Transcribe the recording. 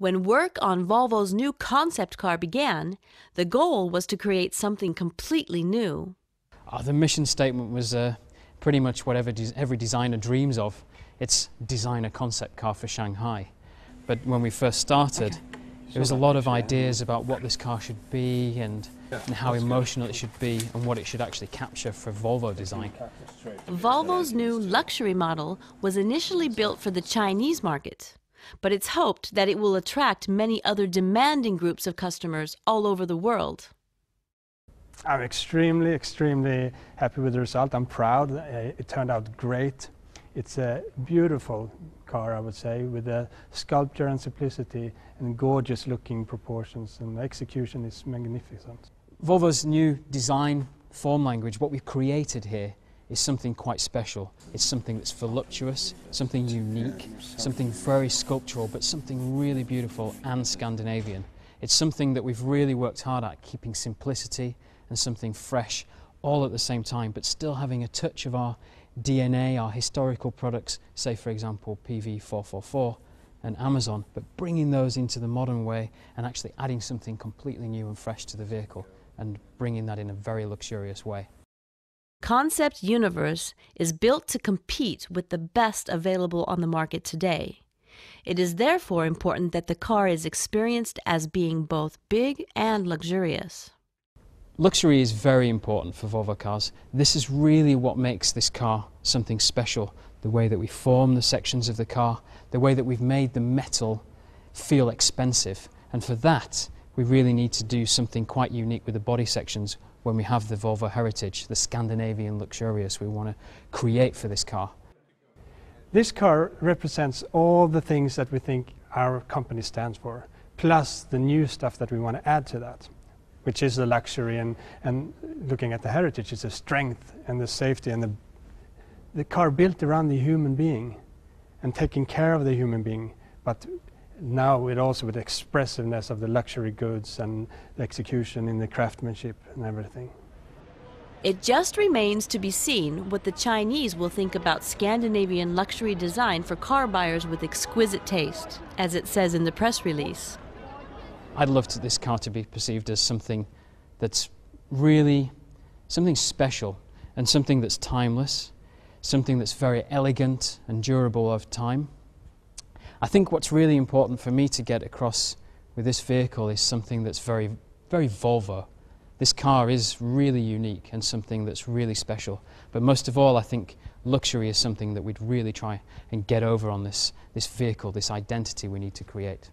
When work on Volvo's new concept car began, the goal was to create something completely new. Oh, the mission statement was uh, pretty much whatever des every designer dreams of. It's design a concept car for Shanghai. But when we first started, okay. there was a lot of ideas about what this car should be and, and how emotional it should be and what it should actually capture for Volvo design. Volvo's new luxury model was initially built for the Chinese market but it's hoped that it will attract many other demanding groups of customers all over the world. I'm extremely, extremely happy with the result. I'm proud. Uh, it turned out great. It's a beautiful car, I would say, with a sculpture and simplicity and gorgeous looking proportions and execution is magnificent. Volvo's new design form language, what we've created here, is something quite special. It's something that's voluptuous, something unique, something very sculptural, but something really beautiful and Scandinavian. It's something that we've really worked hard at, keeping simplicity and something fresh all at the same time, but still having a touch of our DNA, our historical products, say for example PV444 and Amazon, but bringing those into the modern way and actually adding something completely new and fresh to the vehicle and bringing that in a very luxurious way. Concept Universe is built to compete with the best available on the market today. It is therefore important that the car is experienced as being both big and luxurious. Luxury is very important for Volvo cars. This is really what makes this car something special. The way that we form the sections of the car, the way that we've made the metal feel expensive. And for that, we really need to do something quite unique with the body sections, when we have the Volvo heritage, the Scandinavian luxurious we want to create for this car. This car represents all the things that we think our company stands for, plus the new stuff that we want to add to that, which is the luxury and, and looking at the heritage, it's the strength and the safety and the, the car built around the human being and taking care of the human being, but now with also with expressiveness of the luxury goods and the execution in the craftsmanship and everything. It just remains to be seen what the Chinese will think about Scandinavian luxury design for car buyers with exquisite taste, as it says in the press release. I'd love this car to be perceived as something that's really something special and something that's timeless, something that's very elegant and durable over time. I think what's really important for me to get across with this vehicle is something that's very, very Volvo. This car is really unique and something that's really special. But most of all, I think luxury is something that we'd really try and get over on this, this vehicle, this identity we need to create.